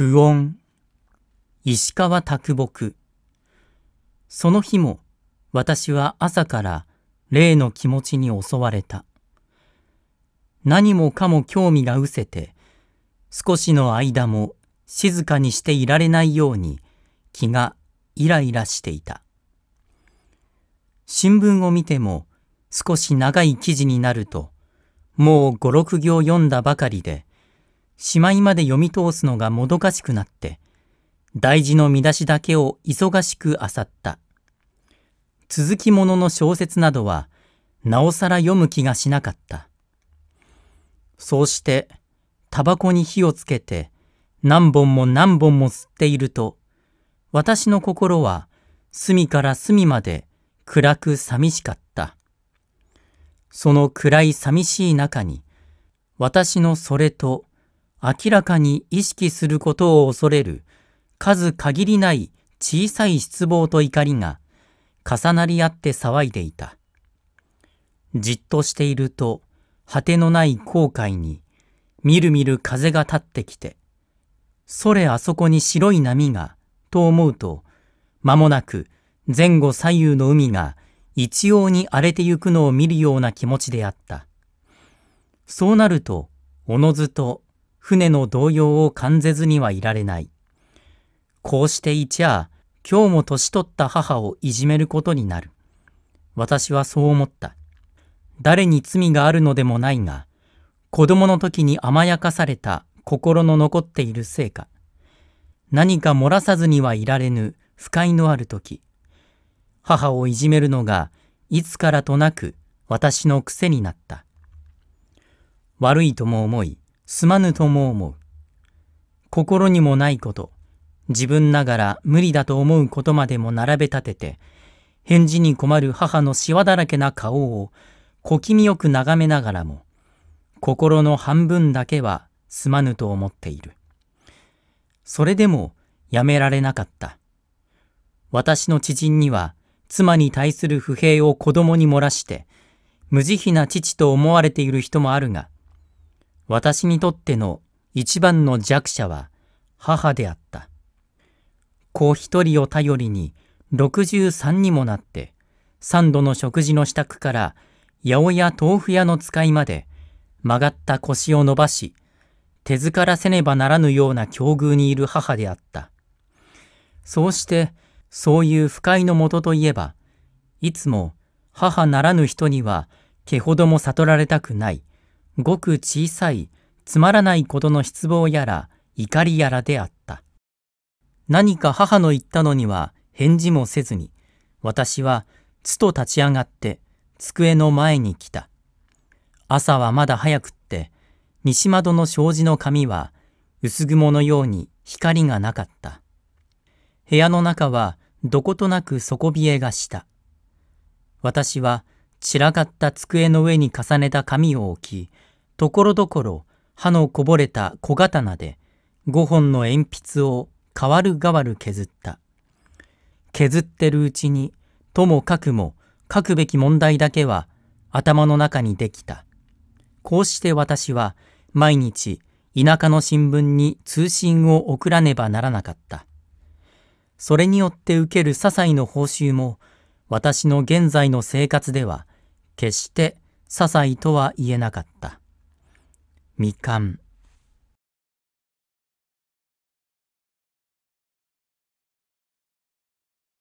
不穏、石川卓木。その日も私は朝から例の気持ちに襲われた。何もかも興味が失せて、少しの間も静かにしていられないように気がイライラしていた。新聞を見ても少し長い記事になると、もう五六行読んだばかりで、しまいまで読み通すのがもどかしくなって、大事の見出しだけを忙しく漁った。続きものの小説などは、なおさら読む気がしなかった。そうして、タバコに火をつけて、何本も何本も吸っていると、私の心は隅から隅まで暗く寂しかった。その暗い寂しい中に、私のそれと明らかに意識することを恐れる数限りない小さい失望と怒りが重なり合って騒いでいた。じっとしていると果てのない後悔にみるみる風が立ってきて、それあそこに白い波が、と思うと、間もなく前後左右の海が一様に荒れてゆくのを見るような気持ちであった。そうなると、おのずと船の動揺を感じずにはいられない。こうしていちゃあ、今日も年取った母をいじめることになる。私はそう思った。誰に罪があるのでもないが、子供の時に甘やかされた心の残っているせいか、何か漏らさずにはいられぬ不快のある時、母をいじめるのがいつからとなく私の癖になった。悪いとも思い、すまぬとも思う。心にもないこと、自分ながら無理だと思うことまでも並べ立てて、返事に困る母のしわだらけな顔を小気味よく眺めながらも、心の半分だけはすまぬと思っている。それでもやめられなかった。私の知人には妻に対する不平を子供に漏らして、無慈悲な父と思われている人もあるが、私にとっての一番の弱者は母であった。子一人を頼りに63にもなって、三度の食事の支度から八百屋豆腐屋の使いまで曲がった腰を伸ばし、手づからせねばならぬような境遇にいる母であった。そうして、そういう不快のもとといえば、いつも母ならぬ人には毛ほども悟られたくないごく小さいつまらないことの失望やら怒りやらであった。何か母の言ったのには返事もせずに、私はつと立ち上がって机の前に来た。朝はまだ早くって、西窓の障子の紙は薄雲のように光がなかった。部屋の中はどことなく底冷えがした。私は散らかった机の上に重ねた紙を置き、ところどころ刃のこぼれた小刀で5本の鉛筆を代わる代わる削った。削ってるうちにともかくも書くべき問題だけは頭の中にできた。こうして私は毎日田舎の新聞に通信を送らねばならなかった。それによって受ける些細の報酬も私の現在の生活では決して些細とは言えなかった。みかん